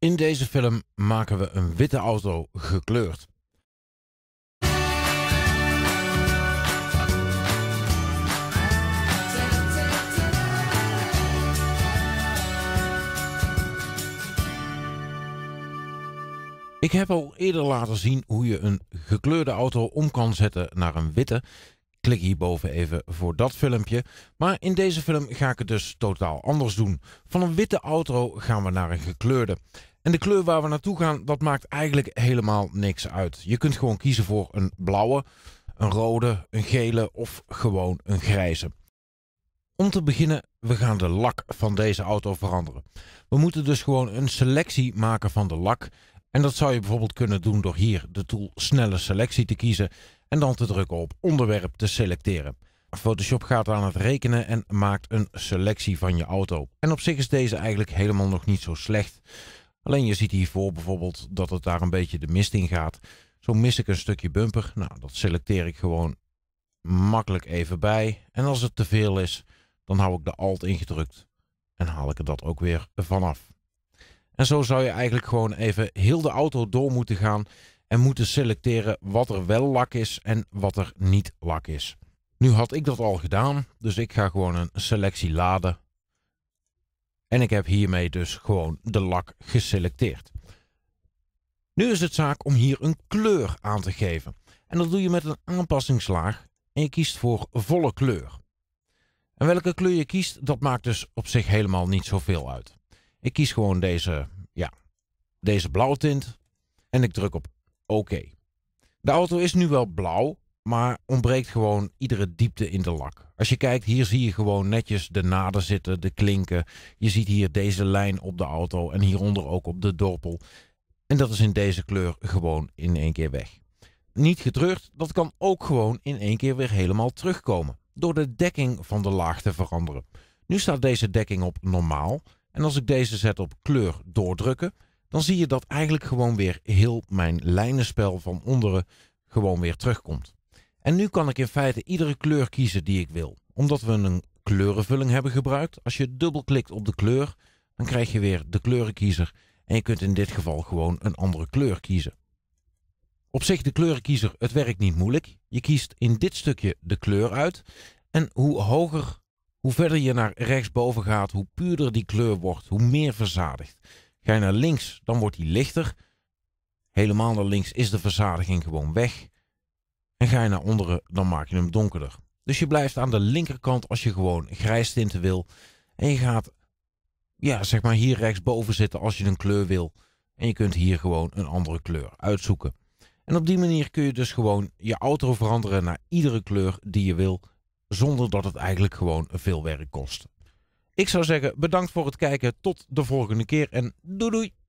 In deze film maken we een witte auto gekleurd. Ik heb al eerder laten zien hoe je een gekleurde auto om kan zetten naar een witte. Klik hierboven even voor dat filmpje. Maar in deze film ga ik het dus totaal anders doen. Van een witte auto gaan we naar een gekleurde. En de kleur waar we naartoe gaan, dat maakt eigenlijk helemaal niks uit. Je kunt gewoon kiezen voor een blauwe, een rode, een gele of gewoon een grijze. Om te beginnen, we gaan de lak van deze auto veranderen. We moeten dus gewoon een selectie maken van de lak. En dat zou je bijvoorbeeld kunnen doen door hier de tool snelle selectie te kiezen en dan te drukken op onderwerp te selecteren. Photoshop gaat aan het rekenen en maakt een selectie van je auto. En op zich is deze eigenlijk helemaal nog niet zo slecht. Alleen je ziet hiervoor bijvoorbeeld dat het daar een beetje de mist in gaat. Zo mis ik een stukje bumper. Nou, dat selecteer ik gewoon makkelijk even bij. En als het te veel is, dan hou ik de alt ingedrukt. En haal ik er dat ook weer vanaf. En zo zou je eigenlijk gewoon even heel de auto door moeten gaan. En moeten selecteren wat er wel lak is en wat er niet lak is. Nu had ik dat al gedaan, dus ik ga gewoon een selectie laden. En ik heb hiermee dus gewoon de lak geselecteerd. Nu is het zaak om hier een kleur aan te geven. En dat doe je met een aanpassingslaag en je kiest voor volle kleur. En welke kleur je kiest, dat maakt dus op zich helemaal niet zoveel uit. Ik kies gewoon deze, ja, deze blauwtint en ik druk op oké. OK. De auto is nu wel blauw, maar ontbreekt gewoon iedere diepte in de lak. Als je kijkt, hier zie je gewoon netjes de naden zitten, de klinken. Je ziet hier deze lijn op de auto en hieronder ook op de dorpel. En dat is in deze kleur gewoon in één keer weg. Niet getreurd, dat kan ook gewoon in één keer weer helemaal terugkomen. Door de dekking van de laag te veranderen. Nu staat deze dekking op normaal. En als ik deze zet op kleur doordrukken, dan zie je dat eigenlijk gewoon weer heel mijn lijnenspel van onderen gewoon weer terugkomt. En nu kan ik in feite iedere kleur kiezen die ik wil. Omdat we een kleurenvulling hebben gebruikt. Als je dubbelklikt op de kleur, dan krijg je weer de kleurenkiezer. En je kunt in dit geval gewoon een andere kleur kiezen. Op zich de kleurenkiezer, het werkt niet moeilijk. Je kiest in dit stukje de kleur uit. En hoe hoger, hoe verder je naar rechtsboven gaat, hoe puurder die kleur wordt, hoe meer verzadigd. Ga je naar links, dan wordt die lichter. Helemaal naar links is de verzadiging gewoon weg. En ga je naar onderen, dan maak je hem donkerder. Dus je blijft aan de linkerkant als je gewoon grijs tinten wil. En je gaat ja, zeg maar hier rechtsboven zitten als je een kleur wil. En je kunt hier gewoon een andere kleur uitzoeken. En op die manier kun je dus gewoon je auto veranderen naar iedere kleur die je wil. Zonder dat het eigenlijk gewoon veel werk kost. Ik zou zeggen bedankt voor het kijken. Tot de volgende keer en doei doei.